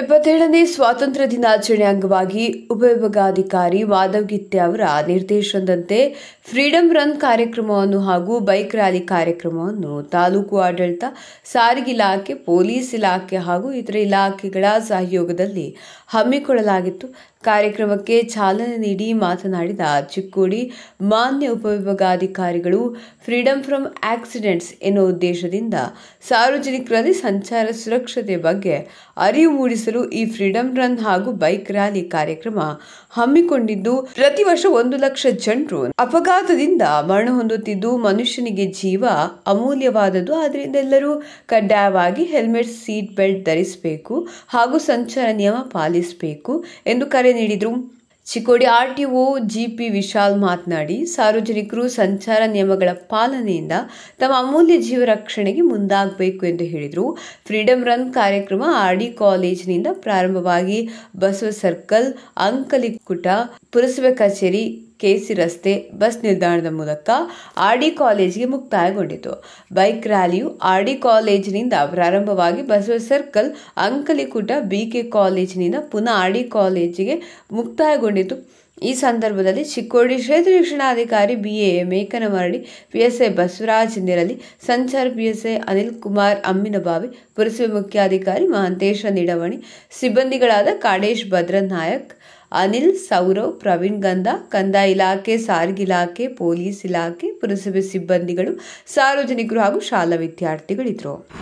ಎಪ್ಪತ್ತೇಳನೇ ಸ್ವಾತಂತ್ರ್ಯ ದಿನಾಚರಣೆ ಅಂಗವಾಗಿ ಉಪವಿಭಾಗಾಧಿಕಾರಿ ಗಿತ್ತೆ ಅವರ ನಿರ್ದೇಶನದಂತೆ ಫ್ರೀಡಂ ರನ್ ಕಾರ್ಯಕ್ರಮವನ್ನು ಹಾಗೂ ಬೈಕ್ ರ್ಯಾಲಿ ಕಾರ್ಯಕ್ರಮವನ್ನು ತಾಲೂಕು ಆಡಳಿತ ಸಾರಿಗೆ ಇಲಾಖೆ ಪೊಲೀಸ್ ಇಲಾಖೆ ಹಾಗೂ ಇತರ ಇಲಾಖೆಗಳ ಸಹಯೋಗದಲ್ಲಿ ಹಮ್ಮಿಕೊಳ್ಳಲಾಗಿತ್ತು ಕಾರ್ಯಕ್ರಮಕ್ಕೆ ಚಾಲನೆ ನೀಡಿ ಮಾತನಾಡಿದ ಚಿಕ್ಕೋಡಿ ಮಾನ್ಯ ಉಪವಿಭಾಗಾಧಿಕಾರಿಗಳು ಫ್ರೀಡಂ ಫ್ರಮ್ ಆಕ್ಸಿಡೆಂಟ್ಸ್ ಎನ್ನುವ ಉದ್ದೇಶದಿಂದ ಸಾರ್ವಜನಿಕರಲ್ಲಿ ಸಂಚಾರ ಸುರಕ್ಷತೆ ಬಗ್ಗೆ ಅರಿವು ಮೂಡಿಸಲು ಈ ಫ್ರೀಡಂ ರನ್ ಹಾಗೂ ಬೈಕ್ ರ್ಯಾಲಿ ಕಾರ್ಯಕ್ರಮ ಹಮ್ಮಿಕೊಂಡಿದ್ದು ಪ್ರತಿ ವರ್ಷ ಒಂದು ಲಕ್ಷ ಜನರು ಅಪಘಾತದಿಂದ ಮರಣ ಹೊಂದುತ್ತಿದ್ದು ಮನುಷ್ಯನಿಗೆ ಜೀವ ಅಮೂಲ್ಯವಾದದ್ದು ಆದ್ದರಿಂದ ಎಲ್ಲರೂ ಕಡ್ಡಾಯವಾಗಿ ಹೆಲ್ಮೆಟ್ ಸೀಟ್ ಬೆಲ್ಟ್ ಧರಿಸಬೇಕು ಹಾಗೂ ಸಂಚಾರ ನಿಯಮ ಪಾಲಿಸಬೇಕು ಎಂದು ಕರೆ ನೀಡಿದರು Chikkodi R T O GP Vishal ಮಾತನಾಡಿ ಸಾರ್ವಜನಿಕರು ಸಂಚಾರ ನಿಯಮಗಳ ಪಾಲನೆಯಿಂದ ತಮ್ಮ ಅಮೂಲ್ಯ ಜೀವ ರಕ್ಷಣೆಗೆ ಮುಂದಾಗಬೇಕು ಎಂದು ಹೇಳಿದರು ಫ್ರೀಡಂ ರನ್ ಕಾರ್ಯಕ್ರಮ ಡಿ ಕಾಲೇಜಿನಿಂದ ಪ್ರಾರಂಭವಾಗಿ ಬಸವ ಸರ್ಕಲ್ ಅಂಕಲಿಕುಟ ಪುರಸಭೆ ಕಚೇರಿ ಕೆಸಿ ರಸ್ತೆ ಬಸ್ ನಿಲ್ದಾಣದ ಮೂಲಕ ಡಿ ಕಾಲೇಜಿಗೆ ಮುಕ್ತಾಯಗೊಂಡಿತು ಬೈಕ್ ರ್ಯಾಲಿಯು ಆರ್ಡಿ ಕಾಲೇಜಿನಿಂದ ಪ್ರಾರಂಭವಾಗಿ ಬಸವ ಸರ್ಕಲ್ ಅಂಕಲಿಕೂಟ ಬಿ ಕೆ ಕಾಲೇಜಿನಿಂದ ಪುನಃ ಆರ್ಡಿ ಕಾಲೇಜಿಗೆ ಮುಕ್ತಾಯಗೊಂಡಿತು ಈ ಸಂದರ್ಭದಲ್ಲಿ ಚಿಕ್ಕೋಡಿ ಕ್ಷೇತ್ರ ಶಿಕ್ಷಣಾಧಿಕಾರಿ B A Mekanamaradi P S A Basavaraj ನಿರಲಿ ಸಂಚಾರ P S A Anil Kumar Amminabhavi ಪುರಸಭೆ ಮುಖ್ಯಾಧಿಕಾರಿ ಮಹಾಂತೇಶ ನಿಡವಣಿ ಸಿಬ್ಬಂದಿಗಳಾದ ಕಾಡೇಶ್ ಭದ್ರನಾಯಕ್ ನಾಯಕ್ ಅನಿಲ್ ಸೌರವ್ ಪ್ರವೀಣ್ ಗಂಧ ಕಂದಾಯ ಇಲಾಖೆ ಸಾರಿಗೆ ಇಲಾಖೆ ಪೊಲೀಸ್ ಇಲಾಖೆ ಪುರಸಭೆ ಸಿಬ್ಬಂದಿಗಳು ಸಾರ್ವಜನಿಕರು ಹಾಗೂ ಶಾಲಾ ವಿದ್ಯಾರ್ಥಿಗಳಿದ್ರು